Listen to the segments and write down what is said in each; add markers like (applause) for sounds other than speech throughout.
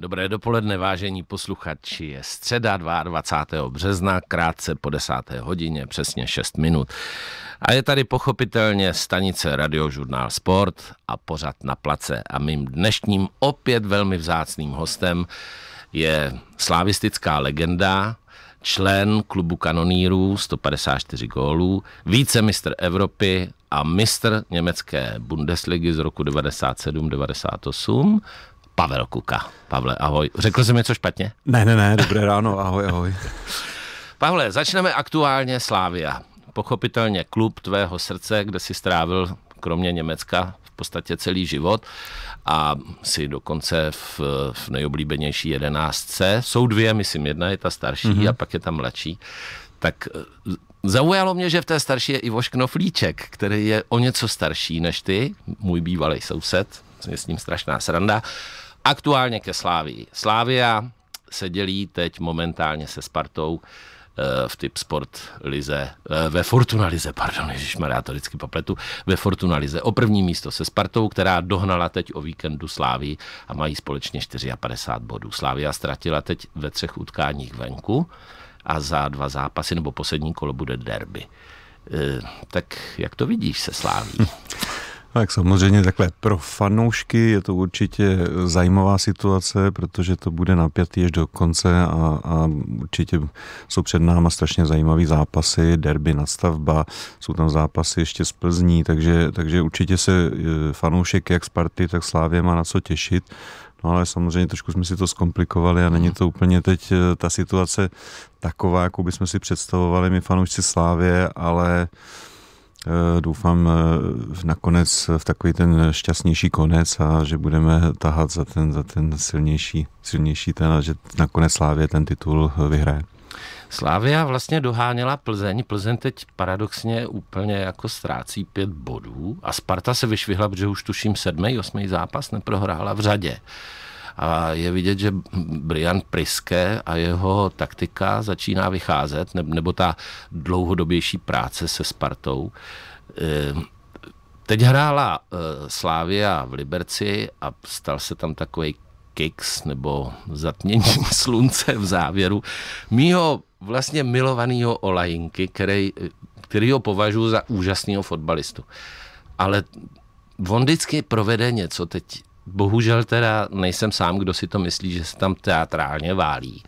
Dobré dopoledne, vážení posluchači. Je středa 22. března, krátce po 10. hodině, přesně 6 minut. A je tady pochopitelně stanice Radiožurnál Sport a pořad na place. A mým dnešním opět velmi vzácným hostem je slavistická legenda, člen klubu kanonírů, 154 gólů, vícemistr Evropy a mistr německé Bundesligy z roku 97-98 Pavel Kuka. Pavle, ahoj. Řekl jsi mi co špatně? Ne, ne, ne, dobré ráno, ahoj, ahoj. (laughs) Pavle, začneme aktuálně Slávia. Pochopitelně klub tvého srdce, kde si strávil kromě Německa v podstatě celý život a si dokonce v, v nejoblíbenější jedenáctce. Jsou dvě, myslím, jedna je ta starší mm-hmm. a pak je ta mladší. Tak eh, zaujalo mě, že v té starší je Ivoš Knoflíček, který je o něco starší než ty, můj bývalý soused, je s ním strašná sranda. Aktuálně ke Slávii. Slávia se dělí teď momentálně se Spartou eh, v typ sport lize, eh, ve Fortuna lize, pardon, ježišmar, já to vždycky popletu, ve Fortuna lize o první místo se Spartou, která dohnala teď o víkendu Slávy a mají společně 54 bodů. Slávia ztratila teď ve třech utkáních venku a za dva zápasy nebo poslední kolo bude derby. Eh, tak jak to vidíš se Sláví? (laughs) Tak samozřejmě takhle pro fanoušky je to určitě zajímavá situace, protože to bude napjatý až do konce a, a určitě jsou před náma strašně zajímavé zápasy, derby, nadstavba, jsou tam zápasy ještě z Plzní, takže, takže určitě se e, fanoušek jak Sparty, tak Slávě má na co těšit. No ale samozřejmě trošku jsme si to zkomplikovali a není to úplně teď e, ta situace taková, jakou bychom si představovali my fanoušci Slávě, ale uh, Eh, doufám eh, nakonec v takový ten šťastnější konec a že budeme tahat za ten, za ten silnější, silnější ten a že nakonec Slávě ten titul vyhraje. Slávia vlastně doháněla Plzeň. Plzeň teď paradoxně úplně jako ztrácí pět bodů a Sparta se vyšvihla, protože už tuším sedmý, osmý zápas neprohrála v řadě. A je vidět, že Brian Priske a jeho taktika začíná vycházet, nebo ta dlouhodobější práce se Spartou. Eh, teď hrála eh, Slávia v Liberci a stal se tam takový Kicks nebo zatmění (laughs) slunce v závěru mýho vlastně milovaného Olajinky, který, který ho považuji za úžasného fotbalistu. Ale on vždycky provede něco, teď bohužel teda nejsem sám, kdo si to myslí, že se tam teatrálně válí.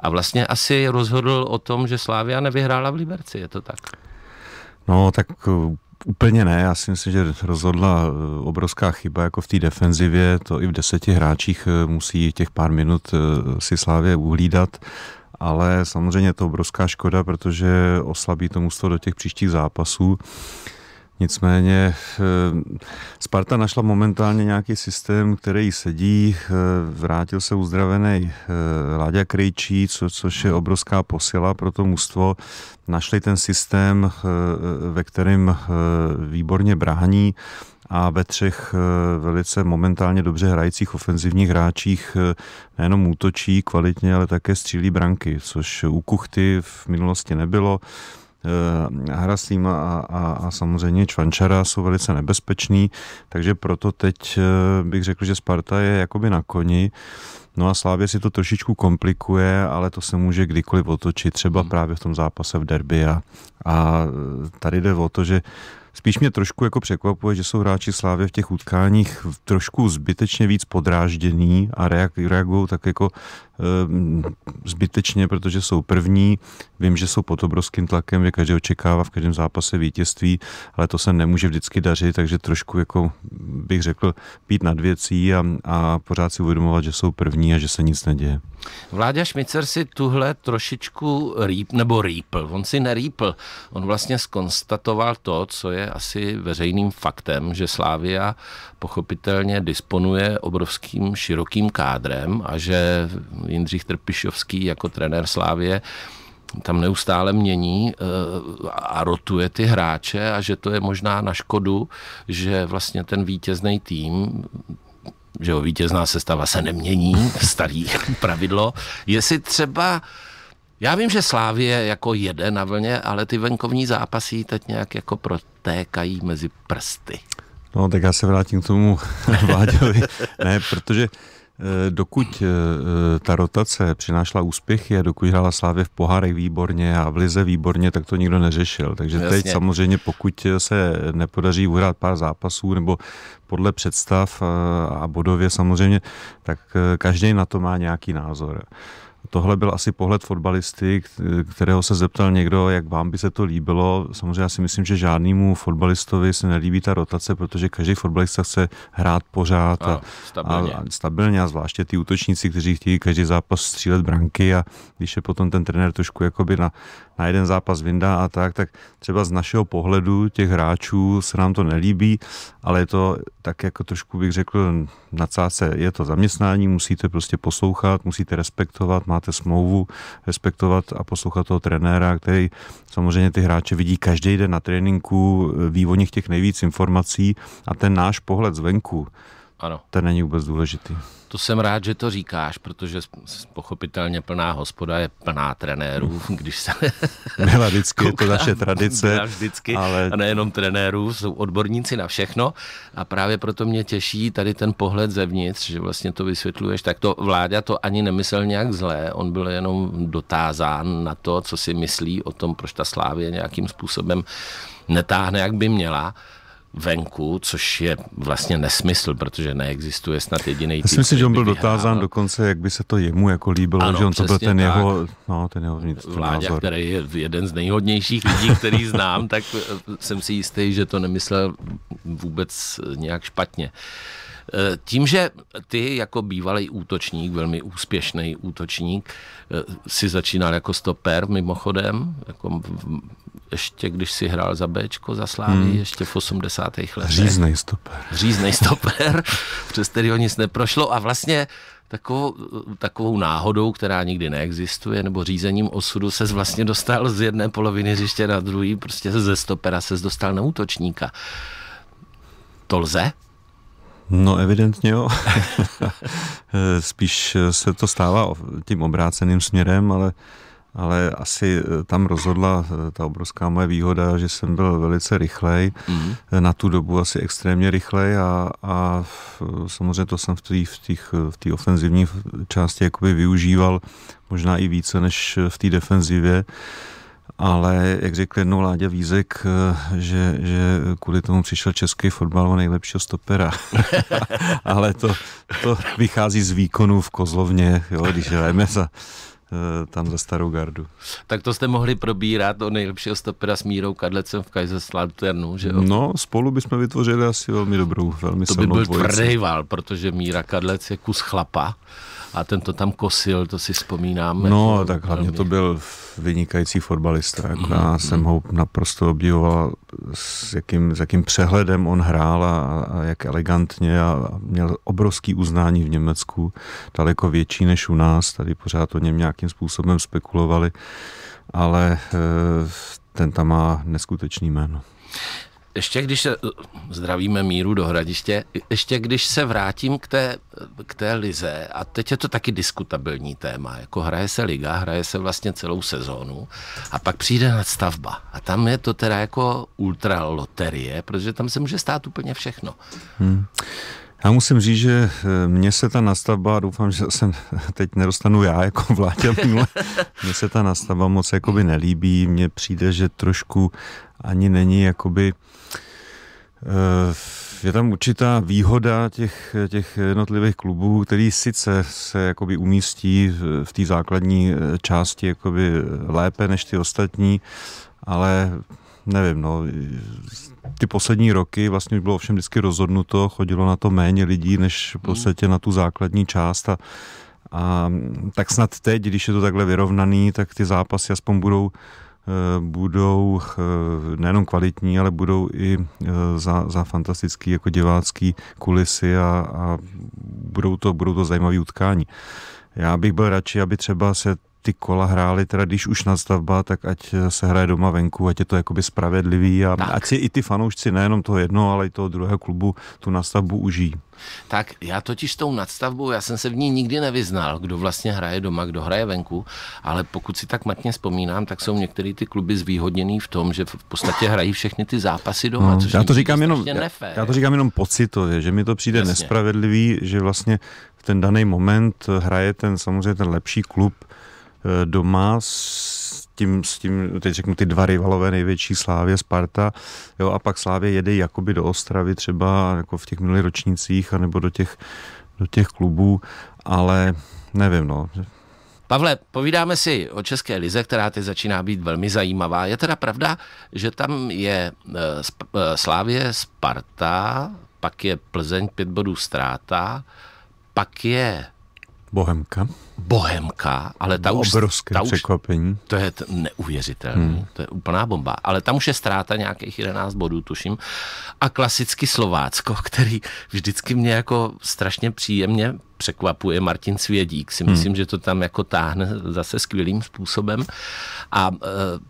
A vlastně asi rozhodl o tom, že Slávia nevyhrála v Liberci, je to tak? No, tak uh, Úplně ne, já si myslím, že rozhodla uh, obrovská chyba jako v té defenzivě, to i v deseti hráčích uh, musí těch pár minut si Slávě uhlídat, ale samozřejmě je to obrovská škoda, protože oslabí to musto do těch příštích zápasů. Nicméně eh, Sparta našla momentálně nějaký systém, který sedí. Eh, vrátil se uzdravený eh, Láďa Krejčí, co, což je obrovská posila pro to mužstvo. Našli ten systém, ve kterém výborně brání a ve třech velice momentálně dobře hrajících ofenzivních hráčích nejenom útočí kvalitně, ale také střílí branky, což u Kuchty v minulosti nebylo. Eh, hra a, a, a samozřejmě Čvančara jsou velice nebezpečný, takže proto teď eh, bych řekl, že Sparta je jakoby na koni. No a Slávě si to trošičku komplikuje, ale to se může kdykoliv otočit, třeba hmm. právě v tom zápase v derby a, a tady jde o to, že Spíš mě trošku jako překvapuje, že jsou hráči Slávy v těch utkáních trošku zbytečně víc podráždění a reagují tak jako e, zbytečně, protože jsou první. Vím, že jsou pod obrovským tlakem, že každý očekává v každém zápase vítězství, ale to se nemůže vždycky dařit, takže trošku jako bych řekl být nad věcí a, a pořád si uvědomovat, že jsou první a že se nic neděje. Vláďa Šmicer si tuhle trošičku rýp, nebo rýpl. On si nerýpl. On vlastně skonstatoval to, co je asi veřejným faktem, že Slávia pochopitelně disponuje obrovským širokým kádrem a že Jindřich Trpišovský jako trenér Slávie tam neustále mění eh, a rotuje ty hráče a že to je možná na škodu, že vlastně ten vítězný tým že jo, vítězná sestava se nemění, starý (laughs) pravidlo. Jestli třeba já vím, že Slávě jako jede na vlně, ale ty venkovní zápasy teď nějak jako protékají mezi prsty. No, tak já se vrátím k tomu (laughs) Váďovi. ne, protože Eh, dokud eh, eh, ta rotace přinášela úspěchy a dokud hrála Slávě v pohárech výborně a v Lize výborně, tak to nikdo neřešil. Takže no Jasně. teď samozřejmě, pokud se nepodaří uhrát pár zápasů nebo podle představ a bodově samozřejmě, tak každý na to má nějaký názor. Tohle byl asi pohled fotbalisty, kterého se zeptal někdo, jak vám by se to líbilo. Samozřejmě já si myslím, že žádnému fotbalistovi se nelíbí ta rotace, protože každý fotbalista chce hrát pořád a, a, stabilně. a, stabilně a zvláště ty útočníci, kteří chtějí každý zápas střílet branky a když je potom ten trenér trošku jakoby na, na jeden zápas vyndá a tak, tak třeba z našeho pohledu těch hráčů se nám to nelíbí, ale je to tak jako trošku bych řekl na cáce, je to zaměstnání, musíte prostě poslouchat, musíte respektovat, má máte smlouvu, respektovat a poslouchat toho trenéra, který samozřejmě ty hráče vidí každý den na tréninku, e, ví o nich těch nejvíc informací a ten náš pohled zvenku, ano. ten není vůbec důležitý. To jsem rád, že to říkáš, protože pochopitelně plná hospoda je plná trenérů, když se... (laughs) Byla vždycky, je to naše tradice. Byla vždycky, ale... a nejenom trenérů, jsou odborníci na všechno a právě proto mě těší tady ten pohled zevnitř, že vlastně to vysvětluješ, tak to vláda to ani nemyslel nějak zlé, on byl jenom dotázán na to, co si myslí o tom, proč ta Slávě nějakým způsobem netáhne, jak by měla venku, což je vlastně nesmysl, protože neexistuje snad jediný. Já si myslím, že on byl dotázán dokonce, jak by se to jemu jako líbilo, ano, že on to byl ten tak. jeho, no, ten jeho vnitřní Vláďa, názor. který je jeden z nejhodnějších lidí, který znám, tak eh, jsem si jistý, že to nemyslel vůbec nějak špatně. Uh, Eh, tím, že ty jako bývalý útočník, velmi úspěšný útočník, eh, si začínal jako stoper mimochodem, jako ještě když si hrál za Bčko, za Slávy, hmm. ještě v 80. letech. Říznej stoper. Říznej stoper, (laughs) přes ho nic neprošlo a vlastně takovou, takovou náhodou, která nikdy neexistuje, nebo řízením osudu se vlastně dostal z jedné poloviny hřiště na druhý, prostě ze stopera se dostal na útočníka. To lze? No evidentně jo. (laughs) Spíš se to stává tím obráceným směrem, ale, ale asi tam rozhodla ta obrovská moje výhoda, že jsem byl velice rychlej, mm. na tu dobu asi extrémně rychlej a, a samozřejmě to jsem v té v těch, v ofenzivní části jakoby využíval možná i více než v té defenzivě ale jak řekl jednou Láďa Vízek, eh, že, že kvůli tomu přišel český fotbal o nejlepšího stopera. (laughs) ale to, to vychází z výkonu v Kozlovně, jo, když jdeme za, eh, tam za starou gardu. Tak to jste mohli probírat o nejlepšího stopera s Mírou Kadlecem v Kaiserslauternu, že jo? No, spolu bychom vytvořili asi velmi dobrou, velmi To by byl tvrdý vál, protože Míra Kadlec je kus chlapa a ten to tam kosil, to si vzpomínám. No, jako tak hlavně velmi. to byl vynikající fotbalista. Jako mm-hmm. Já mhm. jsem ho naprosto obdivoval, s jakým, s jakým přehledem on hrál a, a jak elegantně a měl obrovský uznání v Německu, daleko větší než u nás. Tady pořád o něm nějakým způsobem spekulovali, ale eh, ten tam má neskutečný jméno ještě když se, zdravíme míru do hradiště, ještě když se vrátím k té, k té lize, a teď je to taky diskutabilní téma, jako hraje se liga, hraje se vlastně celou sezónu a pak přijde nadstavba a tam je to teda jako ultra loterie, protože tam se může stát úplně všechno. Hmm. Já musím říct, že eh, mně se ta nastavba, doufám, že se teď nedostanu já jako (laughs) vládě minule, mně se ta nastavba moc jakoby nelíbí, mně přijde, že trošku ani není jakoby Eh, je tam určitá výhoda těch, těch jednotlivých klubů, který sice se jakoby umístí v té základní eh, části jakoby lépe než ty ostatní, ale nevím, no, ty poslední roky vlastně bylo všem vždycky rozhodnuto, chodilo na to méně lidí, než v hmm. podstatě na tu základní část a, a tak snad teď, když je to takhle vyrovnaný, tak ty zápasy aspoň budou uh, Eh, budou eh, nejenom kvalitní, ale budou i eh, za, za fantastický jako divácký kulisy a, a budou, to, budou to zajímavé utkání. Já bych byl radši, aby třeba se ty kola hráli, teda když už nadstavba, tak ať eh, se hraje doma venku, ať je to jakoby spravedlivý a tak. ať si i ty fanoušci nejenom toho jednoho, ale i toho druhého klubu tu nadstavbu užijí. Tak já totiž s tou nadstavbou, já jsem se v ní nikdy nevyznal, kdo vlastně hraje doma, kdo hraje venku, ale pokud si tak matně vzpomínám, tak jsou některé ty kluby zvýhodněný v tom, že v podstatě hrají všechny ty zápasy doma, no, což já to říkám jenom, nefér. já, já to říkám jenom pocitově, že mi to přijde Jasně. nespravedlivý, že vlastně v ten daný moment eh, hraje ten samozřejmě ten lepší klub Eh, doma s tím, s tím, teď řeknu ty dva rivalové největší, Slávě, Sparta, jo, a pak Slávě jede jakoby do Ostravy třeba jako v těch minulých ročnících, anebo do těch, do těch klubů, ale nevím, no. Pavle, povídáme si o České lize, která teď začíná být velmi zajímavá. Je teda pravda, že tam je eh, eh, Slávě Sparta, pak je Plzeň pět bodů ztráta, pak je Bohemka. Bohemka, ale ta už... Obrovské ta překvapení. Už, to je t- neuvěřitelné, hmm. to je úplná bomba. Ale tam už je ztráta nějakých 11 bodů, tuším. A klasicky Slovácko, (laughs) který vždycky mě jako strašně příjemně překvapuje Martin Svědík. Si hmm. myslím, hmm. že to tam jako táhne zase skvělým způsobem. A e,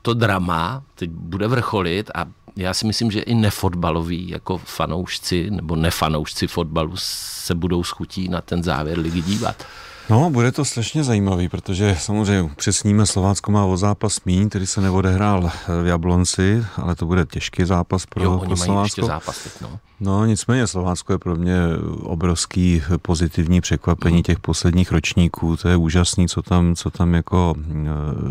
to drama teď bude vrcholit a já si myslím, že i nefotbaloví jako fanoušci nebo nefanoušci fotbalu se budou schutí na ten závěr ligy dívat. No, bude to strašně zajímavý, protože samozřejmě přesníme, Slovácko má o zápas míň, který se neodehrál v Jablonci, ale to bude těžký zápas pro, jo, pro Slovácko. zápas teď, no. no, nicméně Slovácko je pro mě obrovský pozitivní překvapení mm. těch posledních ročníků. To je úžasný, co tam, co tam jako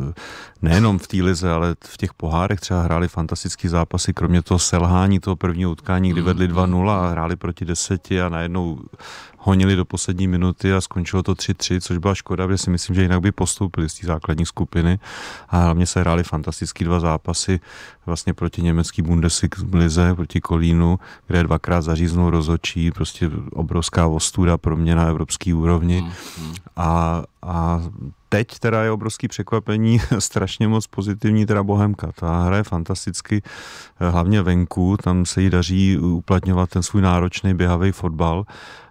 eh, nejenom v té lize, ale v těch pohárech třeba hráli fantastický zápasy, kromě toho selhání toho prvního utkání, kdy mhm. vedli 2-0 a hráli proti deseti a najednou honili do poslední minuty a skončilo to 3-3, což byla škoda, protože si myslím, že jinak by postoupili z té základní skupiny a hlavně se hráli fantastický dva zápasy vlastně proti německý Bundeslize, proti Kolínu, kde dvakrát zaříznou rozočí, prostě obrovská ostuda pro mě na evropský úrovni mhm. a, a teď teda je obrovský překvapení, (laughs) strašně moc pozitivní teda Bohemka. Ta hra je fantasticky, hlavně venku, tam se jí daří uplatňovat ten svůj náročný běhavý fotbal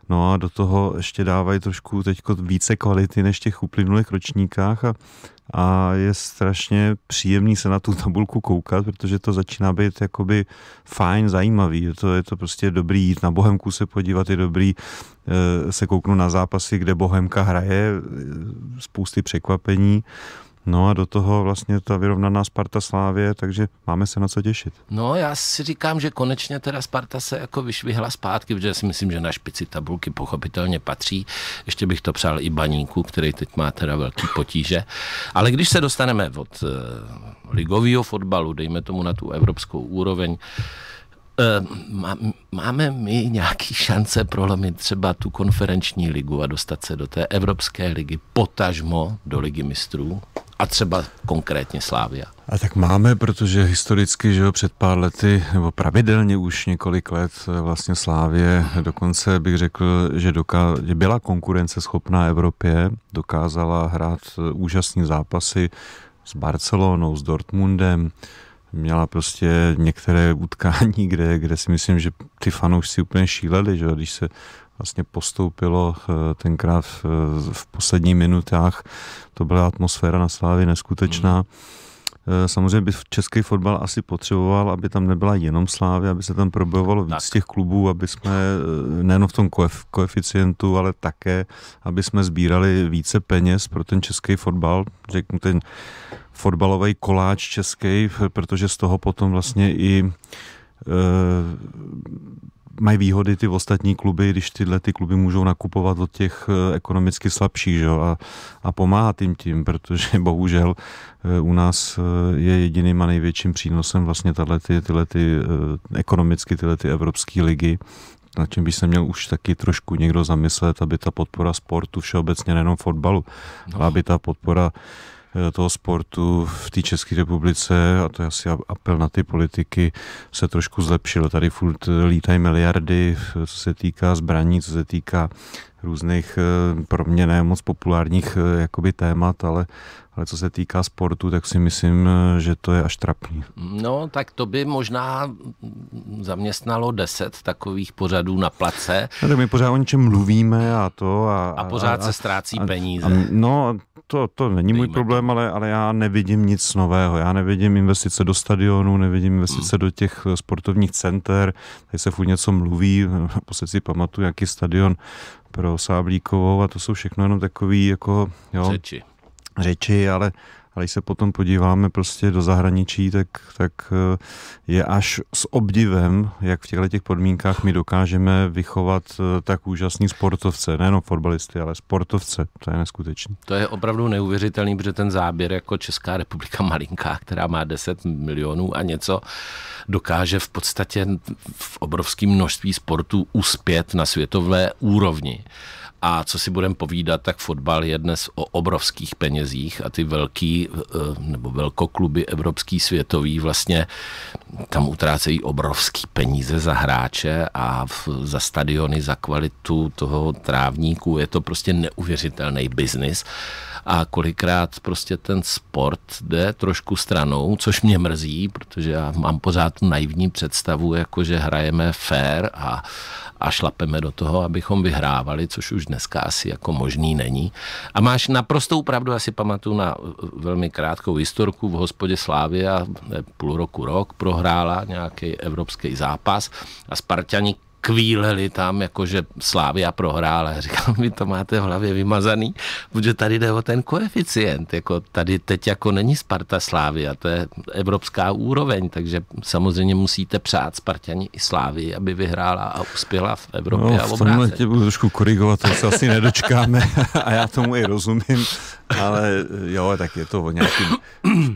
No a do toho ještě dávají trošku teď více kvality než těch uplynulých ročníkách a, a je strašně příjemný se na tu tabulku koukat, protože to začíná být jakoby fajn, zajímavý. Je to, je to prostě dobrý jít na Bohemku se podívat, je dobrý eh, se kouknout na zápasy, kde Bohemka hraje, eh, spousty překvapení. No a do toho vlastně ta vyrovnaná Sparta Slávě, takže máme se na co těšit. No já si říkám, že konečně teda Sparta se jako vyšvihla zpátky, protože si myslím, že na špici tabulky pochopitelně patří. Ještě bych to přál i Baníku, který teď má teda velký potíže. Ale když se dostaneme od uh, ligového fotbalu, dejme tomu na tu evropskou úroveň, eh, Máme my nějaké šance prolomit třeba tu konferenční ligu a dostat se do té Evropské ligy, potažmo do ligy mistrů? a třeba konkrétně Slávia. A tak máme, protože historicky, že jo, před pár lety, nebo pravidelně už několik let vlastně Slávě, dokonce bych řekl, že, doká- že byla konkurenceschopná Evropě, dokázala hrát úžasné zápasy s Barcelonou, s Dortmundem, měla prostě některé utkání, kde, kde si myslím, že ty fanoušci úplně šíleli, že když se vlastně postoupilo eh, tenkrát v, v posledních minutách. To byla atmosféra na Slávě neskutečná. Hmm. Eh, samozřejmě by český fotbal asi potřeboval, aby tam nebyla jenom Slávě, aby se tam probojovalo víc tak. těch klubů, aby jsme eh, nejen v tom koeficientu, ale také, aby jsme sbírali více peněz pro ten český fotbal. Řeknu ten fotbalový koláč český, protože z toho potom vlastně i mají výhody ty ostatní kluby, když tyhle ty kluby můžou nakupovat od těch eh, ekonomicky slabších že? A, a pomáhat jim tím, protože (laughs) bohužel eh, u nás eh, je jediným a největším přínosem vlastně tato, ty, tyhle ty, ekonomicky tyhle ty evropské ligy, na čem by se měl už taky trošku někdo zamyslet, aby ta podpora sportu všeobecně nejenom fotbalu, no. ale aby ta podpora Eh, toho sportu v té České republice, a to je asi apel na ty politiky, se trošku zlepšilo. Tady furt eh, lítají miliardy, eh, co se týká zbraní, co se týká různých pro mě ne moc populárních jakoby témat, ale, ale co se týká sportu, tak si myslím, že to je až trapný. No, tak to by možná zaměstnalo deset takových pořadů na place. No, tak my pořád o něčem mluvíme a to. A, a pořád a, se ztrácí a, peníze. A, no, to, to není můj problém, ale, ale já nevidím nic nového. Já nevidím investice do stadionů, nevidím investice hmm. do těch eh, sportovních center. Tady se furt něco mluví, eh, se (laughs) si pamatuju, jaký stadion pro Sáblíkovou a to jsou všechno jenom takový jako... Jo, řeči. Řeči, ale ale když se potom podíváme prostě do zahraničí, tak, tak eh, je až s obdivem, jak v těchto těch podmínkách my dokážeme vychovat eh, tak úžasný sportovce, nejenom fotbalisty, ale sportovce, to je neskutečné. To je opravdu neuvěřitelný, protože ten záběr jako Česká republika malinká, která má 10 milionů a něco, dokáže v podstatě v obrovském množství sportů uspět na světové úrovni. A co si budeme povídat, tak fotbal je dnes o obrovských penězích a ty velký eh, nebo velkokluby evropský, světový vlastně tam utrácejí obrovský peníze za hráče a za stadiony, za kvalitu toho trávníku. Je to prostě neuvěřitelný biznis a kolikrát prostě ten sport jde trošku stranou, což mě mrzí, protože já mám pořád tu naivní představu, jako že hrajeme fair a, a šlapeme do toho, abychom vyhrávali, což už dneska asi jako možný není. A máš naprostou pravdu, asi pamatuju na uh, uh, velmi krátkou historku v hospodě Slávy a eh, půl roku rok prohrála nějaký evropský zápas a Spartani kvíleli tam, jakože Slávia prohrála. Říkal, vy to máte v hlavě vymazaný, protože tady jde o ten koeficient. Jako tady teď jako není Sparta a to je evropská úroveň, takže samozřejmě musíte přát Spartani i slávy, aby vyhrála a uspěla v Evropě no, a v tomhle tě budu trošku korigovat, to se asi nedočkáme (laughs) a já tomu i rozumím, ale jo, tak je to o nějakým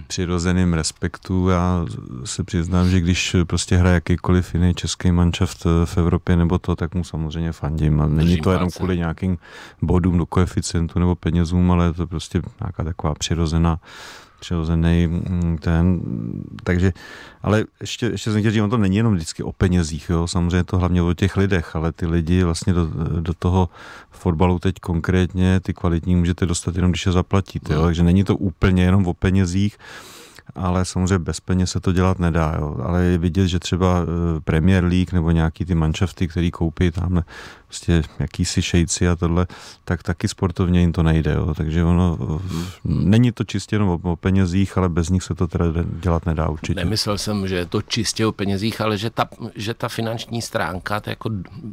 přirozeným respektu. Já se přiznám, že když prostě hraje jakýkoliv jiný český manšaft v Evropě, Evropě nebo to, tak mu samozřejmě fandím. A není to jenom kvůli nějakým bodům do koeficientu nebo penězům, ale je to prostě nějaká taková přirozená přirozený mm, ten, takže, ale ještě, ještě jsem chtěl říct, on to není jenom vždycky o penězích, jo, samozřejmě to hlavně o těch lidech, ale ty lidi vlastně do, do toho fotbalu teď konkrétně, ty kvalitní můžete dostat jenom, když je zaplatíte, jo, no. takže není to úplně jenom o penězích, ale samozřejmě bez peněz se to dělat nedá. Jo. Ale vidět, že třeba eh, Premier League nebo nějaký ty manšafty, který koupí tam prostě jakýsi šejci a tohle, tak taky sportovně jim to nejde. Jo. Takže ono, není to čistě jenom o, o penězích, ale bez nich se to teda dělat nedá určitě. Nemyslel jsem, že je to čistě o penězích, ale že ta, že ta finanční stránka to jako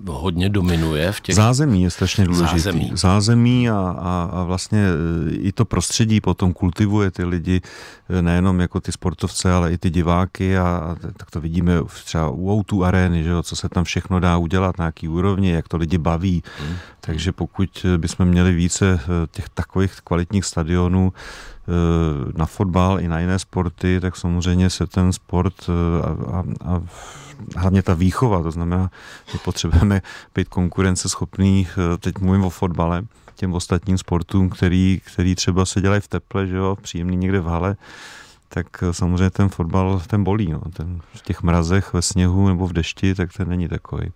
hodně dominuje v těch... Zázemí je strašně důležitý. Zázemí. Zázemí a, a, a vlastně e, i to prostředí potom kultivuje ty lidi, e, nejenom jako ty sportovce, ale i ty diváky a, a tak to vidíme třeba u Outu areny, že jo, co se tam všechno dá udělat, na jaký úrovni, jak to lidi lidi baví. Hmm. Takže pokud bychom měli více eh, těch takových kvalitních stadionů eh, na fotbal i na jiné sporty, tak samozřejmě se ten sport eh, a, a, a hlavně ta výchova, to znamená, že potřebujeme být konkurenceschopný, teď mluvím o fotbale, těm ostatním sportům, který, který třeba se dělají v teple, že jo, příjemný někde v hale, tak eh, samozřejmě ten fotbal, ten bolí. No. Ten v těch mrazech, ve sněhu nebo v dešti, tak ten není takový.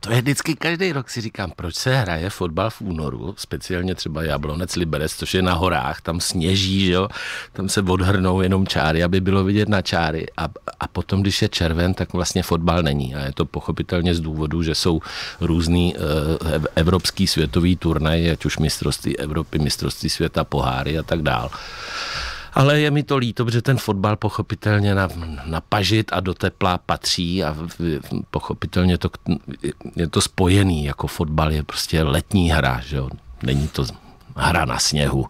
To je vždycky každý rok si říkám, proč se hraje fotbal v únoru, speciálně třeba Jablonec Liberec, což je na horách, tam sněží, že jo? tam se odhrnou jenom čáry, aby bylo vidět na čáry. A, a potom, když je červen, tak vlastně fotbal není. A je to pochopitelně z důvodu, že jsou různý eh, evropský světový turnaj, ať už mistrovství Evropy, mistrovství světa, poháry a tak dále. Ale je mi to líto, protože ten fotbal pochopitelně na, na pažit a do tepla patří a pochopitelně to, je to spojený, jako fotbal je prostě letní hra, že jo? není to hra na sněhu.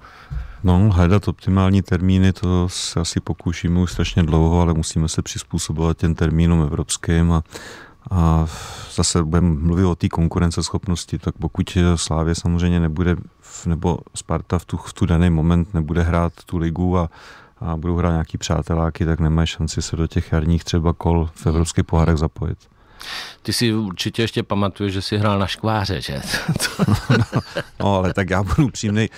No, hledat optimální termíny, to se asi pokoušíme už strašně dlouho, ale musíme se přizpůsobovat těm termínům evropským a a zase budeme mluvit o té konkurenceschopnosti, tak pokud eh, Slávě samozřejmě nebude, nebo Sparta v tu, v tu daný moment nebude hrát tu ligu a, a budou hrát nějaký přáteláky, tak nemá šanci se do těch jarních třeba kol v hmm. evropských pohárech zapojit. Ty si určitě ještě pamatuješ, že jsi hrál na škváře, že? no, (laughs) no, ale tak já budu přímý.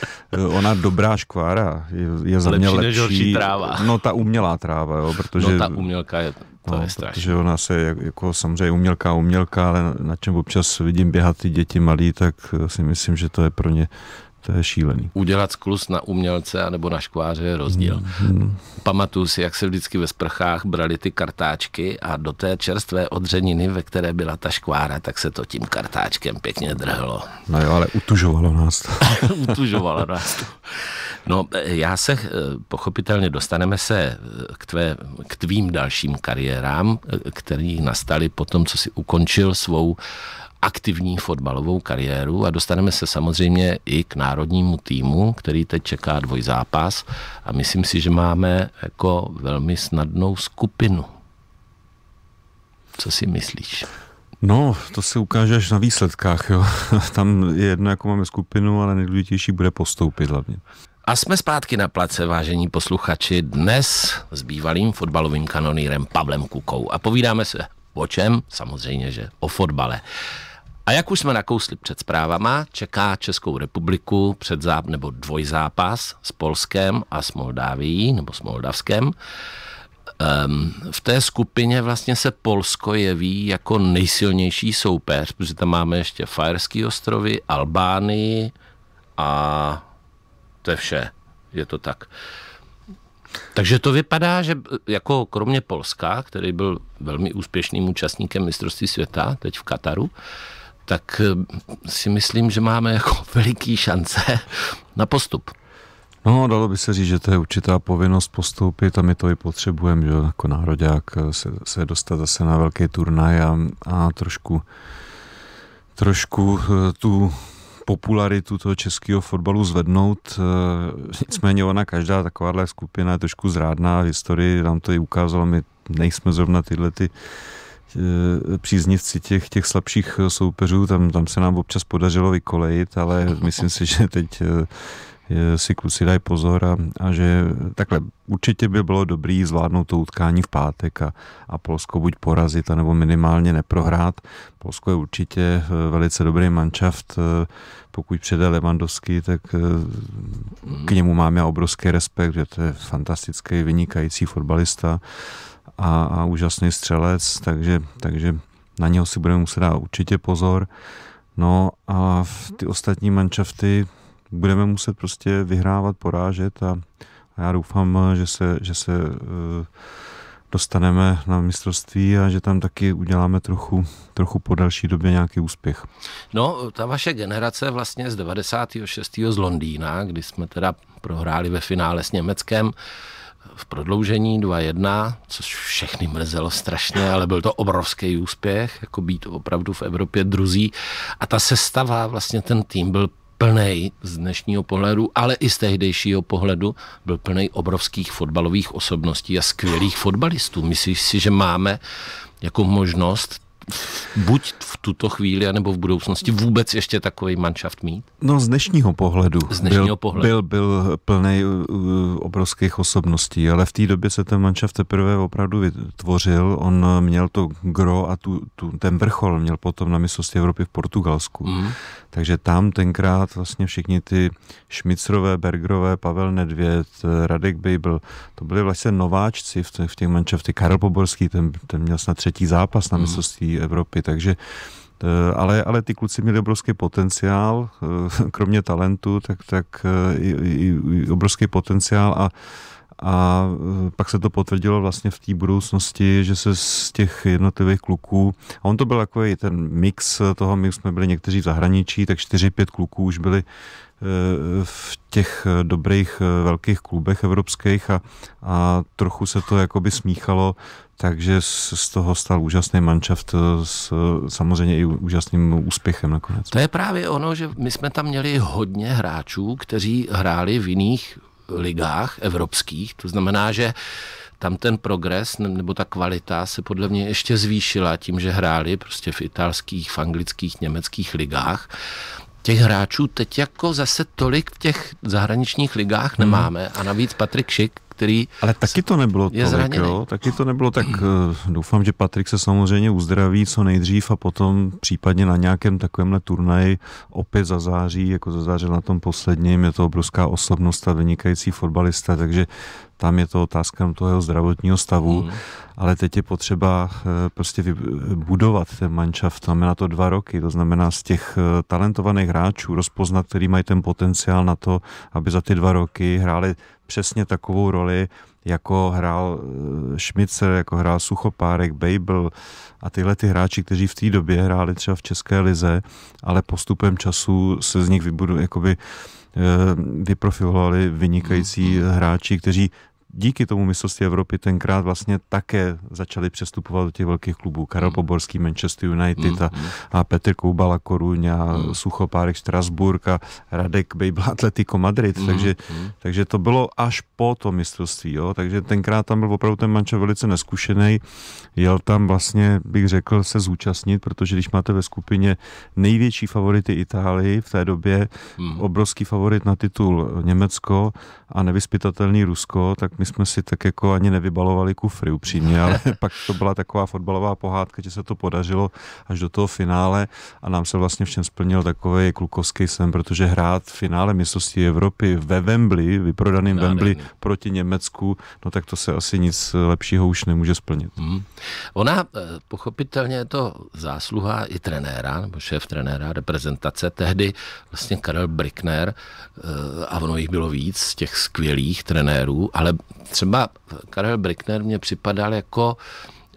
Ona dobrá škvára je, je za mě lepší. lepší tráva. No ta umělá tráva, jo, protože... No ta umělka je, to no, je strašný. Protože ona se jako samozřejmě umělka, umělka, ale na čem občas vidím běhat ty děti malí, tak si myslím, že to je pro ně to je šílený. Udělat sklus na umělce nebo na škváře je rozdíl. Hmm. Pamatuju si, jak se vždycky ve sprchách brali ty kartáčky a do té čerstvé odřeniny, ve které byla ta škvára, tak se to tím kartáčkem pěkně drhlo. No jo, ale utužovalo nás to. (laughs) utužovalo nás to. No, já se eh, pochopitelně dostaneme se eh, k, tvé, k tvým dalším kariérám, eh, které nastaly po tom, co si ukončil svou uh, aktivní fotbalovou kariéru a dostaneme se samozřejmě i k národnímu týmu, který teď čeká dvojzápas a myslím si, že máme jako velmi snadnou skupinu. Co si myslíš? No, to se ukáže až na výsledkách, jo. (laughs) Tam je jedno, jako máme skupinu, ale nejdůležitější bude postoupit hlavně. A jsme zpátky na place, vážení posluchači, dnes s bývalým fotbalovým kanonýrem Pavlem Kukou. A povídáme se o čem? Samozřejmě, že o fotbale. A jak už jsme nakousli před zprávama, čeká Českou republiku před záp nebo dvojzápas s Polskem a s Moldávií nebo s Moldavskem. Um, v té skupině vlastně se Polsko jeví jako nejsilnější soupeř, protože tam máme ještě Fajerský ostrovy, Albánii a to je vše. Je to tak. Takže to vypadá, že jako kromě Polska, který byl velmi úspěšným účastníkem mistrovství světa teď v Kataru, tak eh, si myslím, že máme jako (laughs) veliký šance na postup. No, dalo by se říct, že to je určitá povinnost postoupit a my to i potřebujeme, že jako národák eh, se, se dostat zase na velký turnaj a, a trošku, trošku eh, tu popularitu toho českého fotbalu zvednout. Nicméně ona, každá takováhle skupina je trošku zrádná v historii, nám to i ukázalo, my nejsme zrovna tyhle ty Eh, příznivci těch, těch slabších eh, soupeřů, tam, tam se nám občas podařilo vykolejit, ale myslím si, že teď eh, si kluci dají pozor a, a že takhle určitě by bylo dobrý zvládnout to utkání v pátek a, a Polsko buď porazit, nebo minimálně neprohrát. Polsko je určitě velice dobrý manšaft, pokud přede Levandovský, tak k němu mám já obrovský respekt, že to je fantastický, vynikající fotbalista a, a úžasný střelec, takže, takže na něho si budeme muset dát určitě pozor. No a v ty ostatní manšafty budeme muset prostě vyhrávat, porážet a, a já doufám, že se, že se eh, dostaneme na mistrovství a že tam taky uděláme trochu, trochu po další době nějaký úspěch. No, ta vaše generace vlastně z 96. z Londýna, kdy jsme teda prohráli ve finále s Německem, v prodloužení 2-1, což všechny mrzelo strašně, ale byl to obrovský úspěch, jako být opravdu v Evropě druzí. A ta sestava, vlastně ten tým byl plný z dnešního pohledu, ale i z tehdejšího pohledu byl plný obrovských fotbalových osobností a skvělých fotbalistů. Myslíš si, že máme jako možnost buď v tuto chvíli, anebo v budoucnosti vůbec ještě takový manšaft mít? No z dnešního pohledu. Z dnešního byl, pohledu. Byl, byl plný uh, obrovských osobností, ale v té době se ten manšaft teprve opravdu vytvořil. On měl to gro a tu, tu, ten vrchol měl potom na mistrovství Evropy v Portugalsku. Mm. Takže tam tenkrát vlastně všichni ty Šmicrové, Bergerové, Pavel Nedvěd, Radek Bejbl, to byli vlastně nováčci v těch, v těch mančevty. Karel Poborský, ten, ten měl snad třetí zápas na mhm. mistrovství Evropy, takže eh, ale, ale ty kluci měli obrovský potenciál, eh, (laughs) kromě talentu, tak, tak eh, i, i, i obrovský potenciál a a eh, pak se to potvrdilo vlastně v té budoucnosti, že se z těch jednotlivých kluků, a on to byl takový ten mix toho, my jsme byli někteří v zahraničí, tak čtyři pět kluků už byli eh, v těch eh, dobrých velkých klubech evropských a, a trochu se to jakoby smíchalo, takže z, z toho stal úžasný manšaft s samozřejmě i úžasným úspěchem nakonec. To je právě ono, že my jsme tam měli hodně hráčů, kteří hráli v jiných ligách evropských. To znamená, že tam ten progres nebo ta kvalita se podle mě ještě zvýšila tím, že hráli prostě v italských, v anglických, německých ligách. Těch hráčů teď jako zase tolik v těch zahraničních ligách hmm. nemáme. A navíc Patrik Šik, který... Ale taky to nebylo je tolik, jo? Taky to nebylo tak... Eh, doufám, že Patrik se samozřejmě uzdraví co nejdřív a potom případně na nějakém takovémhle turnaji opět zazáří, jako zazářil na tom posledním. Je to obrovská osobnost a vynikající fotbalista, takže tam je to otázka toho jeho zdravotního stavu, mm. ale teď je potřeba eh, prostě budovat ten manšaft, znamená to dva roky, to znamená z těch eh, talentovaných hráčů rozpoznat, který mají ten potenciál na to, aby za ty dva roky hráli přesně takovou roli, jako hrál Šmicer, eh, jako hrál Suchopárek, Babel a tyhle ty hráči, kteří v té době hráli třeba v České lize, ale postupem času se z nich vybudu, jakoby eh, vyprofilovali vynikající mm, mm. hráči, kteří díky tomu mistrovství Evropy tenkrát vlastně také začali přestupovat do těch velkých klubů. Karel mm. Poborský, Manchester United a, mm, mm. a Petr Koubala, Koruň a Suchopárek, Strasburg a Radek Bejbl, Atletico Madrid. Takže, takže to bylo až po to mistrovství. Jo? Takže tenkrát tam byl opravdu ten manča velice neskušený. Jel tam vlastně, bych řekl, se zúčastnit, protože když máte ve skupině největší favority Itálii v té době, obrovský favorit na titul Německo a nevyspytatelný Rusko, tak my jsme si tak jako ani nevybalovali kufry upřímně, ale (laughs) pak to byla taková fotbalová pohádka, že se to podařilo až do toho finále a nám se vlastně všem splnil takový klukovský sen, protože hrát v finále mistrovství Evropy ve Wembley, vyprodaným Wembley proti Německu, no tak to se asi nic lepšího už nemůže splnit. Hmm. Ona eh, pochopitelně je to zásluha i trenéra, nebo šéf trenéra reprezentace, tehdy vlastně Karel Brickner eh, a ono jich bylo víc, těch skvělých trenérů, ale třeba Karel Brickner mě připadal jako,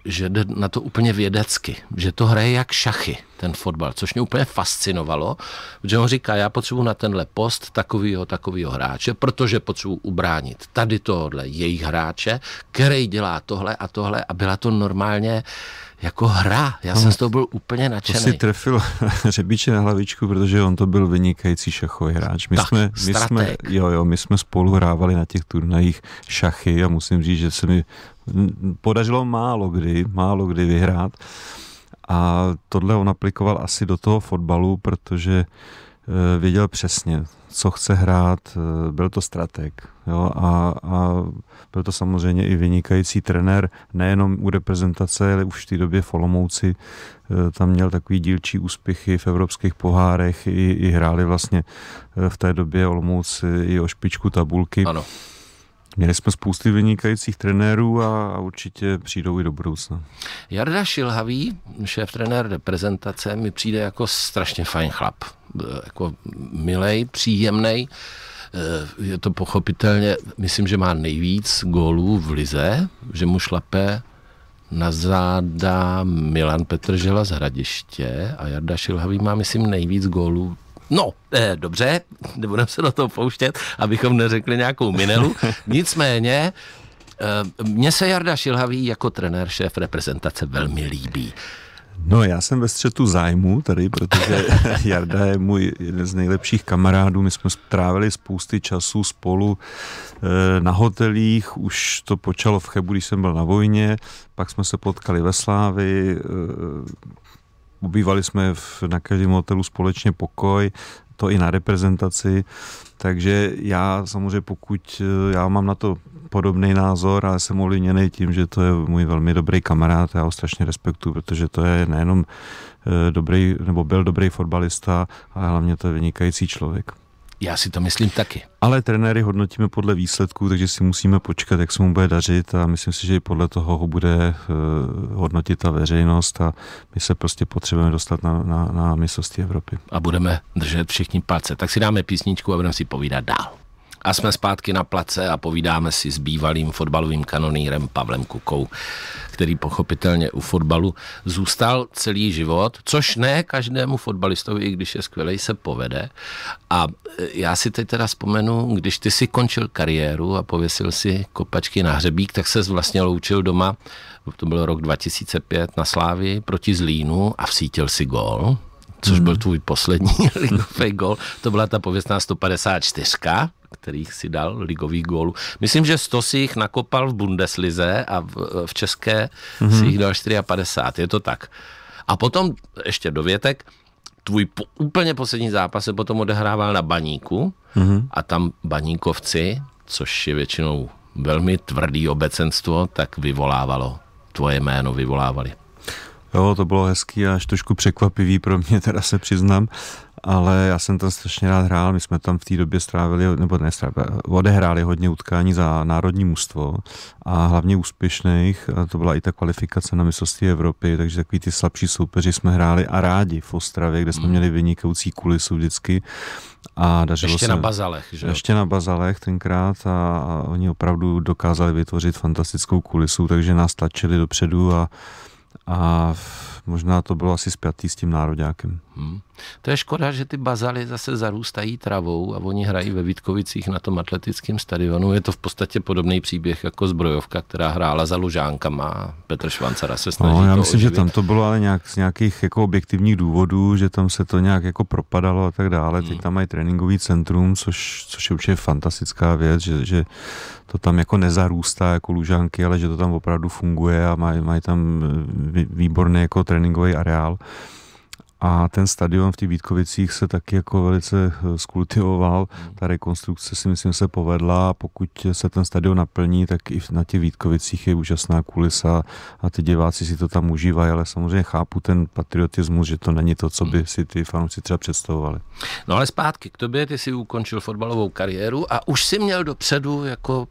že jde na to úplně vědecky, že to hraje jak šachy ten fotbal, což mě úplně fascinovalo, protože on říká, já potřebuji na tenhle post takovýho, takovýho hráče, protože potřebuji ubránit tady tohle jejich hráče, který dělá tohle a tohle a byla to normálně jako hra. Já no, jsem z toho byl úplně nadšený. To si trefil (laughs) řebíče na hlavičku, protože on to byl vynikající šachový hráč. My, tak, jsme, my, jsme, jo, jo, my jsme spolu hrávali na těch turnajích šachy a musím říct, že se mi podařilo málo kdy, málo kdy vyhrát. A tohle on aplikoval asi do toho fotbalu, protože eh, věděl přesně, co chce hrát, eh, byl to strateg jo, a, a byl to samozřejmě i vynikající trenér, nejenom u reprezentace, ale už v té době v Olomouci eh, tam měl takový dílčí úspěchy v evropských pohárech, i, i hráli vlastně v té době Olomouci i o špičku tabulky. Ano. Měli jsme spousty vynikajících trenérů a, a určitě přijdou i do budoucna. Jarda Šilhavý, šéf trenér reprezentace, mi přijde jako strašně fajn chlap. E, jako milej, příjemný. E, je to pochopitelně, myslím, že má nejvíc gólů v lize, že mu šlape na záda Milan Petržela z Hradiště a Jarda Šilhavý má, myslím, nejvíc gólů No, eh, dobře, nebudeme se do toho pouštět, abychom neřekli nějakou minelu. (laughs) Nicméně, eh, mně se Jarda Šilhavý jako trenér, šéf reprezentace velmi líbí. No já jsem ve střetu zájmu tady, protože (laughs) Jarda je můj jeden z nejlepších kamarádů. My jsme strávili spousty času spolu eh, na hotelích, už to počalo v Chebu, když jsem byl na vojně, pak jsme se potkali ve Slávi, eh, Obývali jsme v, na každém hotelu společně pokoj, to i na reprezentaci, takže já samozřejmě pokud, eh, já mám na to podobný názor, ale jsem ovlivněný tím, že to je můj velmi dobrý kamarád, já ho strašně respektuju, protože to je nejenom eh, dobrý, nebo byl dobrý fotbalista, ale hlavně to je vynikající člověk. Já si to myslím taky. Ale trenéry hodnotíme podle výsledků, takže si musíme počkat, jak se mu bude dařit a myslím si, že i podle toho ho bude eh, hodnotit ta veřejnost a my se prostě potřebujeme dostat na, na, na mistrovství Evropy. A budeme držet všichni palce. Tak si dáme písničku a budeme si povídat dál. A jsme zpátky na place a povídáme si s bývalým fotbalovým kanonýrem Pavlem Kukou, který pochopitelně u fotbalu zůstal celý život, což ne každému fotbalistovi, i když je skvělej, se povede. A e, já si teď teda vzpomenu, když ty si končil kariéru a pověsil si kopačky na hřebík, tak se vlastně loučil doma, to byl rok 2005 na Slávi proti Zlínu a vsítil si gol což mhm. byl tvůj poslední (laughs) ligový gol. To byla ta pověstná 154, kterých si dal ligových gólů. Myslím, že 100 si jich nakopal v Bundeslize a v, v České mm-hmm. si jich dal 54, je to tak. A potom ještě dovětek, tvůj po, úplně poslední zápas se potom odehrával na Baníku mm-hmm. a tam Baníkovci, což je většinou velmi tvrdý obecenstvo, tak vyvolávalo, tvoje jméno vyvolávali. Jo, to bylo hezký a až trošku překvapivý pro mě, (laughs) teda se přiznám, ale já jsem tam strašně rád hrál, my jsme tam v té době strávili, nebo ne strávili, odehráli hodně utkání za národní mužstvo a hlavně úspěšných, a to byla i ta kvalifikace na mistrovství Evropy, takže takový ty slabší soupeři jsme hráli a rádi v Ostravě, kde jsme hmm. měli vynikající kulisu vždycky. A dařilo ještě se, na Bazalech, že? Ještě na Bazalech tenkrát a, a oni opravdu dokázali vytvořit fantastickou kulisu, takže nás tlačili dopředu a a možná to bylo asi spjatý s tím nároďákem. Hmm. To je škoda, že ty bazaly zase zarůstají travou a oni hrají ve Vítkovicích na tom atletickém stadionu. Je to v podstatě podobný příběh jako zbrojovka, která hrála za Lužánkama. Petr Švancara se snaží no, Já myslím, oživit. že tam to bylo ale nějak z nějakých jako objektivních důvodů, že tam se to nějak jako propadalo a tak dále. Hmm. Teď hm. tam mají tréninkový centrum, což, což je určitě fantastická věc, že, že to tam jako nezarůstá jako Lužánky, ale že to tam opravdu funguje a mají maj tam eh, výborný jako tréninkový areál. A ten stadion v těch Vítkovicích se taky jako velice skultivoval. Eh, hmm. Ta rekonstrukce si myslím se povedla. Pokud se ten stadion naplní, tak i na těch Vítkovicích je úžasná kulisa a ty diváci si to tam užívají, ale samozřejmě chápu ten patriotismus, že to není to, co by si ty fanoušci třeba představovali. No ale zpátky k tobě, ty si ukončil fotbalovou kariéru a už si měl dopředu jako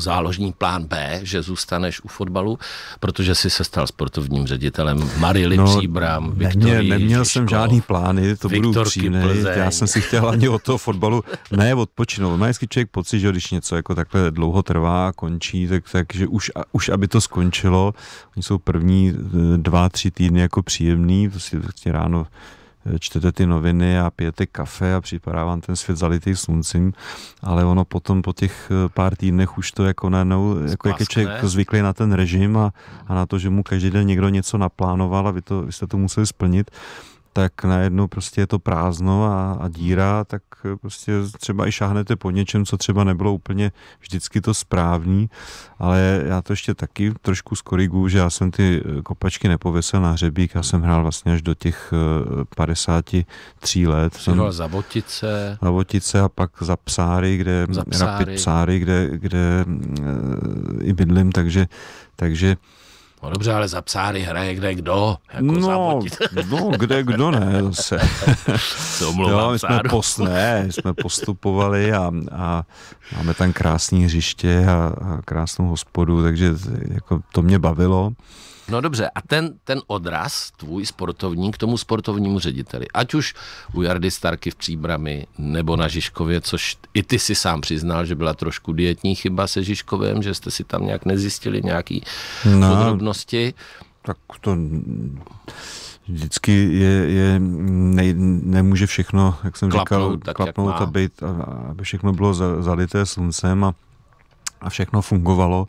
záložní plán B, že zůstaneš u fotbalu, protože jsi se stal sportovním ředitelem Marily no, Příbram, Viktorii neměl, neměl Žižko, jsem žádný plány, to budu upřímný. Já jsem si chtěl ani od toho fotbalu ne odpočinout. Má vždycky člověk pocit, že když něco jako takhle dlouho trvá, končí, tak, takže už, už aby to skončilo, oni jsou první e, dva, tři týdny jako příjemný, prostě vlastně ráno čtete ty noviny a pijete kafe a připadá vám ten svět zalitý sluncem, ale ono potom po těch eh, pár týdnech už to jako najednou, jako jak je člověk zvyklý na ten režim a, a na to, že mu každý den někdo něco naplánoval a vy, to, vy jste to museli splnit, tak najednou prostě je to prázdno a, a díra, tak prostě třeba i šáhnete po něčem, co třeba nebylo úplně vždycky to správný, ale já to ještě taky trošku skoriguju, že já jsem ty eh, kopačky nepovesel na hřebík, já jsem hrál vlastně až do těch 53 eh, let. Jsi za Votice. Za Votice a pak za Psáry, kde, za psáry. Rapid Psáry, kde, kde mm, eh, i bydlím, takže, takže No dobře, ale za psáry hraje kde kdo. Jako no, no, kde kdo ne zase. (laughs) Se jo, my jsme, post, ne, jsme postupovali a, a, máme tam krásné hřiště a, a krásnou hospodu, takže jako to mě bavilo. No dobře, a ten, ten odraz tvůj sportovní k tomu sportovnímu řediteli, ať už u Jardy Starky v Příbrami nebo na Žižkově, což i ty si sám přiznal, že byla trošku dietní chyba se Žižkovem, že jste si tam nějak nezjistili nějaký no, podrobnosti. Tak to vždycky je, je ne, nemůže všechno, jak jsem klapnout, říkal, tak, klapnout a být, aby všechno bylo zalité sluncem a, a všechno fungovalo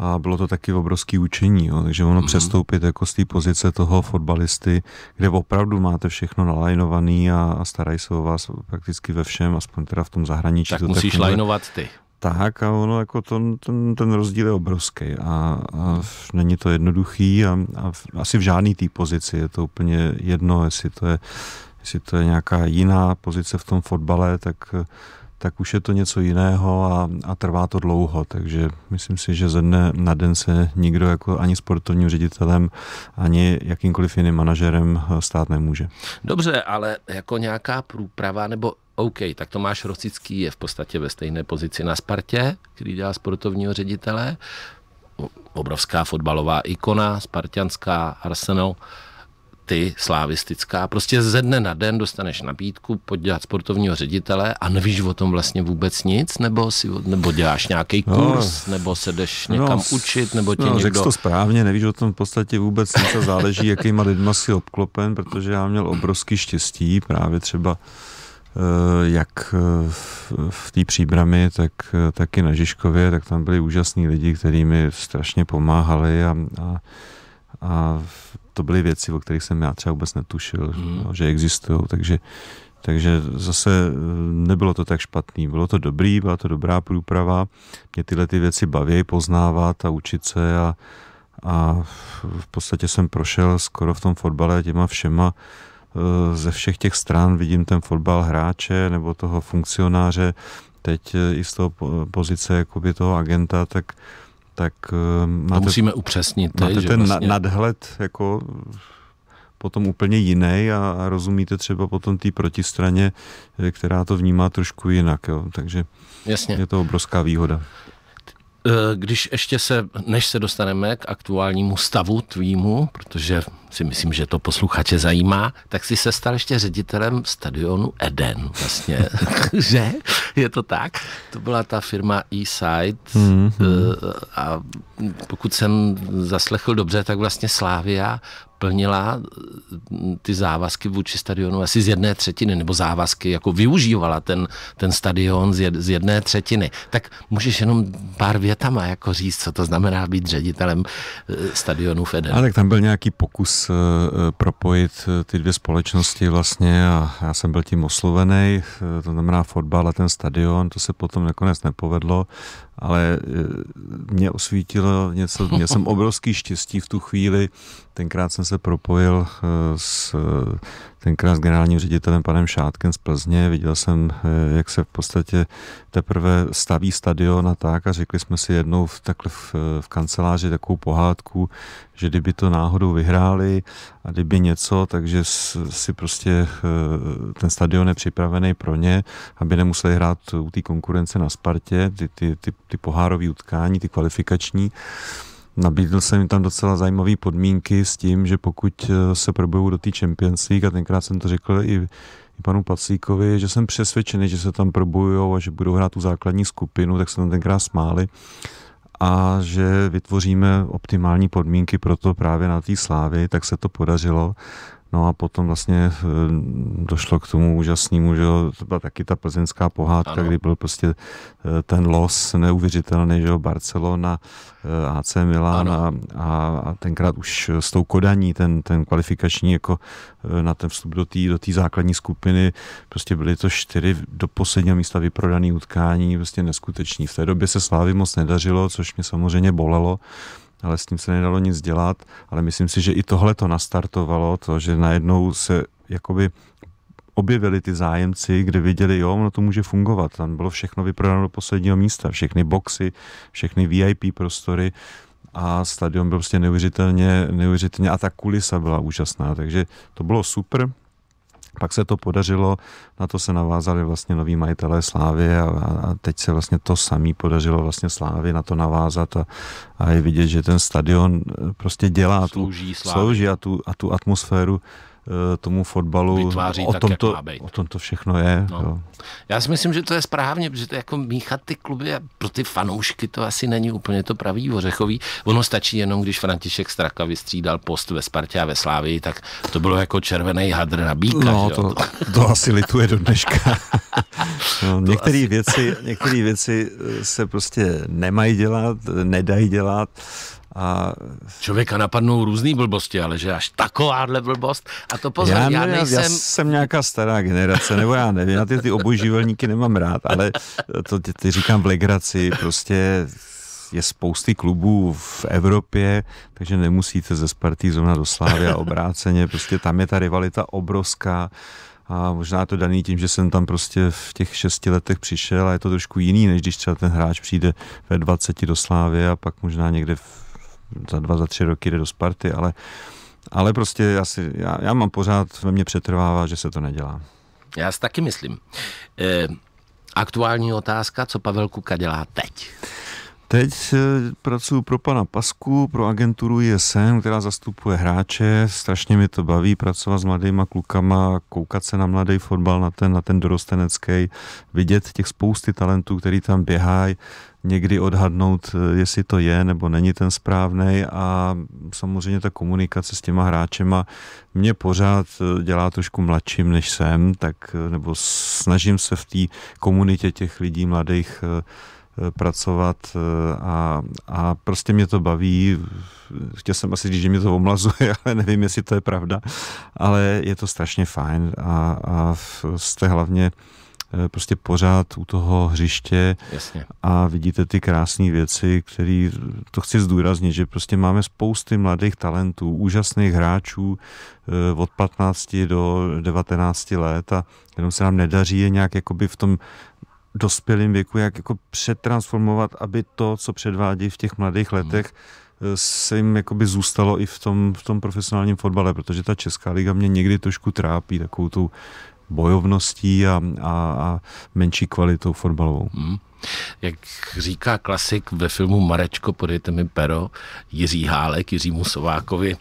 a bylo to taky obrovský učení, jo. takže ono mm-hmm. přestoupit jako z té pozice toho fotbalisty, kde opravdu máte všechno nalajnovaný a, a starají se o vás prakticky ve všem, aspoň teda v tom zahraničí. Tak to musíš takhle... lajnovat ty. Tak a ono jako ten, ten, ten rozdíl je obrovský a, a není to jednoduchý a, a v, asi v žádný té pozici je to úplně jedno, jestli to je, jestli to je nějaká jiná pozice v tom fotbale, tak tak už je to něco jiného a, a trvá to dlouho. Takže myslím si, že ze dne na den se nikdo jako ani sportovním ředitelem, ani jakýmkoliv jiným manažerem eh, stát nemůže. Dobře, ale jako nějaká průprava nebo OK, tak Tomáš Rosický je v podstatě ve stejné pozici na Spartě, který dělá sportovního ředitele. Obrovská fotbalová ikona, spartianská Arsenal ty, slávistická, prostě ze dne na den dostaneš nabídku podělat sportovního ředitele a nevíš o tom vlastně vůbec nic, nebo, si, nebo děláš nějaký no. kurz, no, nebo se jdeš no, někam no, učit, nebo tě no, někdo... Řekl to správně, nevíš o tom v podstatě vůbec nic a záleží, jakýma lidma si obklopen, protože já měl obrovský štěstí právě třeba eh, jak eh, v té příbrami, tak eh, taky na Žižkově, tak tam byli úžasní lidi, kterými mi strašně pomáhali a, a, a to byly věci, o kterých jsem já třeba vůbec netušil, mm. no, že existují, takže takže zase eh, nebylo to tak špatný. Bylo to dobrý, byla to dobrá průprava. Mě tyhle ty věci baví poznávat a učit se a, a v podstatě jsem prošel skoro v tom fotbale těma všema eh, ze všech těch stran vidím ten fotbal hráče nebo toho funkcionáře, teď eh, i z toho pozice jakoby toho agenta, tak tak eh, máte, to musíme upřesnit. Máte teď, ten vlastně... nadhled jako potom úplně jiný a, a rozumíte třeba potom té protistraně, eh, která to vnímá trošku jinak. Jo. Takže Jasně. je to obrovská výhoda. Eh, když ještě se, než se dostaneme k aktuálnímu stavu tvýmu, protože si myslím, že to posluchače zajímá, tak si se stal ještě ředitelem stadionu Eden vlastně, (laughs) že? Je to tak? To byla ta firma E-Side mm-hmm. Eh, a pokud jsem zaslechl dobře, tak vlastně Slávia plnila eh, ty závazky vůči stadionu asi z jedné třetiny, nebo závazky, jako využívala ten, ten stadion z, jed, z jedné třetiny. Tak můžeš jenom pár větama jako říct, co to znamená být ředitelem eh, stadionu v a Ale tak tam byl nějaký pokus eh, propojit ty dvě společnosti vlastně a já jsem byl tím oslovený, to znamená fotbal a ten stadion, to se potom nakonec nepovedlo ale e, mě osvítilo něco, měl jsem (laughs) obrovský štěstí v tu chvíli, tenkrát jsem se propojil e, s tenkrát s generálním ředitelem panem Šátkem z Plzně. Viděl jsem, eh, jak se v podstatě teprve staví stadion a tak a řekli jsme si jednou v, takhle v, eh, v kanceláři takovou pohádku, že kdyby to náhodou vyhráli a kdyby něco, takže si prostě eh, ten stadion je připravený pro ně, aby nemuseli hrát u té konkurence na Spartě, ty, ty, ty, ty pohárové utkání, ty kvalifikační. Nabídl jsem jim tam docela zajímavé podmínky s tím, že pokud eh, se probojou do té Champions League, a tenkrát jsem to řekl i, i panu Pacíkovi, že jsem přesvědčený, že se tam probojujou a že budou hrát tu základní skupinu, tak se tam tenkrát smáli a že vytvoříme optimální podmínky pro to právě na té slávy, tak se to podařilo No a potom vlastně eh, došlo k tomu úžasnému, že to byla taky ta plzeňská pohádka, ano. kdy byl prostě eh, ten los neuvěřitelný, že Barcelona, eh, AC Milan a, a, tenkrát už s tou kodaní, ten, ten kvalifikační jako na ten vstup do té do základní skupiny, prostě byly to čtyři do posledního místa vyprodané utkání, prostě neskuteční. V té době se Slávy moc nedařilo, což mě samozřejmě bolelo, ale s tím se nedalo nic dělat, ale myslím si, že i tohle to nastartovalo, to, že najednou se jakoby objevili ty zájemci, kde viděli, jo, ono to může fungovat. Tam bylo všechno vyprodáno do posledního místa, všechny boxy, všechny VIP prostory a stadion byl prostě neuvěřitelně, neuvěřitelně a ta kulisa byla úžasná, takže to bylo super. Pak se to podařilo, na to se navázali vlastně noví majitelé Slávy a, a teď se vlastně to samý podařilo vlastně Slávy na to navázat a, a je vidět, že ten stadion eh, prostě dělá slouží tu, slouží a tu, a tu atmosféru Eh, tomu fotbalu. Vytváří o, tak, tom to, o tom to všechno je. No. Jo. Já si myslím, že to je správně, protože to jako míchat ty kluby a pro ty fanoušky to asi není úplně to pravý ořechový. Ono stačí jenom, když František Straka vystřídal post ve Spartě a ve Slávii, tak to bylo jako červený hadr na bíka. No, (laughs) to, to asi lituje do dneška. (laughs) no, některé asi... věci, některé věci eh, se prostě nemají dělat, nedají dělat. A... Člověka napadnou různé blbosti, ale že až takováhle blbost, a to pozor, já, já nejsem... Já jsem nějaká stará generace, nebo já nevím, já ty, ty obojživelníky nemám rád, ale to ty, ty říkám v legraci, prostě je spousty klubů v Evropě, takže nemusíte ze Spartý zrovna do Slávy a obráceně, prostě tam je ta rivalita obrovská a možná to daný tím, že jsem tam prostě v těch šesti letech přišel a je to trošku jiný, než když třeba ten hráč přijde ve 20 do Slávy a pak možná někde v za dva, za tři roky jde do Sparty, ale, ale prostě asi, já, já mám pořád, ve mně přetrvává, že se to nedělá. Já si taky myslím. E, aktuální otázka, co Pavel Kuka dělá teď? Teď eh, pracuji pro pana Pasku, pro agenturu ISN, která zastupuje hráče. Strašně mi to baví pracovat s mladýma klukama, koukat se na mladý fotbal, na ten, na ten dorostenecký, vidět těch spousty talentů, který tam běhají, někdy odhadnout, eh, jestli to je nebo není ten správný a samozřejmě ta komunikace s těma hráčema mě pořád eh, dělá trošku mladším, než jsem, tak nebo snažím se v té komunitě těch lidí mladých Eh, pracovat eh, a, a prostě mě to baví. Chtěl jsem asi říct, že mě to omlazuje, (laughs) ale nevím, jestli to je pravda, ale je to strašně fajn a, a jste hlavně eh, prostě pořád u toho hřiště Jasně. a vidíte ty krásné věci, které to chci zdůraznit, že prostě máme spousty mladých talentů, úžasných hráčů od 15 do 19 let a jenom se nám nedaří je nějak jakoby v tom dospělém věku, jak jako přetransformovat, aby to, co předvádí v těch mladých hmm. letech, eh, se jim jakoby zůstalo i v tom, v tom profesionálním fotbale, protože ta Česká liga mě někdy trošku trápí takovou tu bojovností a, a, a menší kvalitou fotbalovou. Hmm. Jak říká klasik ve filmu Marečko, podejte mi pero, Jiří Hálek, Jiřímu Sovákovi,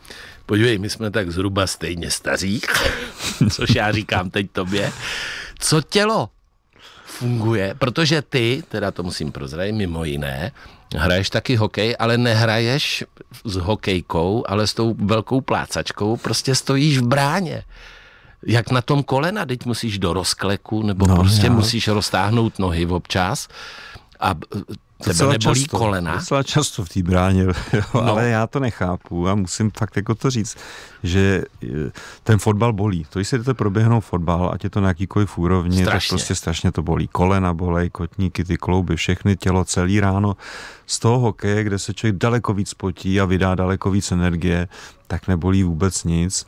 podívej, my jsme tak zhruba stejně staří, (laughs) což já říkám teď tobě. Co tělo? funguje, protože ty, teda to musím prozradit, mimo jiné, hraješ taky hokej, ale nehraješ s hokejkou, ale s tou velkou plácačkou, prostě stojíš v bráně jak na tom kolena, teď musíš do rozkleku, nebo no, prostě já. musíš roztáhnout nohy občas. A to Tebe nebolí často, kolena? Docela často v té bráně, (laughs) jo, no. ale já to nechápu a musím fakt jako to říct, že eh, ten fotbal bolí. To, když se jdete proběhnout fotbal, ať je to na jakýkoliv úrovni, strašně. tak prostě strašně to bolí. Kolena bolej, kotníky, ty klouby, všechny tělo celý ráno. Z toho hokeje, kde se člověk daleko víc potí a vydá daleko víc energie, tak nebolí vůbec nic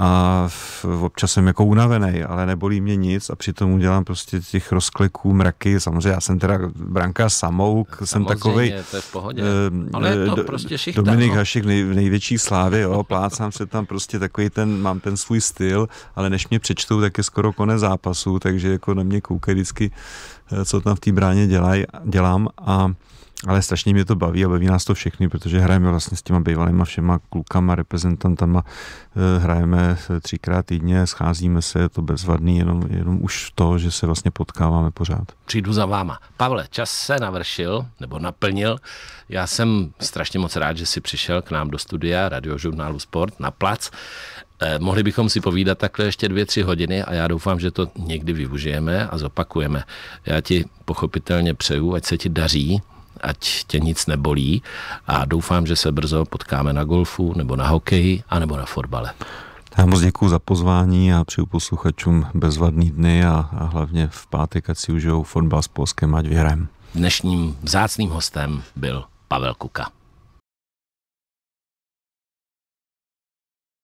a v, občas jsem jako unavený, ale nebolí mě nic a přitom udělám prostě těch rozkliků, mraky, samozřejmě já jsem teda branka samouk, samozřejmě, jsem takovej to je v pohodě. Eh, ale je to eh, prostě šichta, Dominik no. Hašek nej, největší slávy, jo, plácám se tam prostě takový ten, mám ten svůj styl, ale než mě přečtou, tak je skoro konec zápasu, takže jako na mě koukají vždycky, eh, co tam v té bráně dělaj, dělám a ale strašně mě to baví a baví nás to všechny, protože hrajeme vlastně s těma bývalýma všema klukama, reprezentantama, eh, hrajeme eh, třikrát týdně, scházíme se, je to bezvadný, jenom, jenom už to, že se vlastně potkáváme pořád. Přijdu za váma. Pavle, čas se navršil, nebo naplnil. Já jsem strašně moc rád, že jsi přišel k nám do studia radiožurnálu Sport na plac. Eh, mohli bychom si povídat takhle ještě dvě, tři hodiny a já doufám, že to někdy využijeme a zopakujeme. Já ti pochopitelně přeju, ať se ti daří, ať tě nic nebolí a doufám, že se brzo potkáme na golfu nebo na hokeji a nebo na fotbale. Já moc děkuji za pozvání a přeju posluchačům bezvadný dny a, a hlavně v pátek, ať si užijou fotbal s Polskem, ať vyhrajeme. Dnešním vzácným hostem byl Pavel Kuka.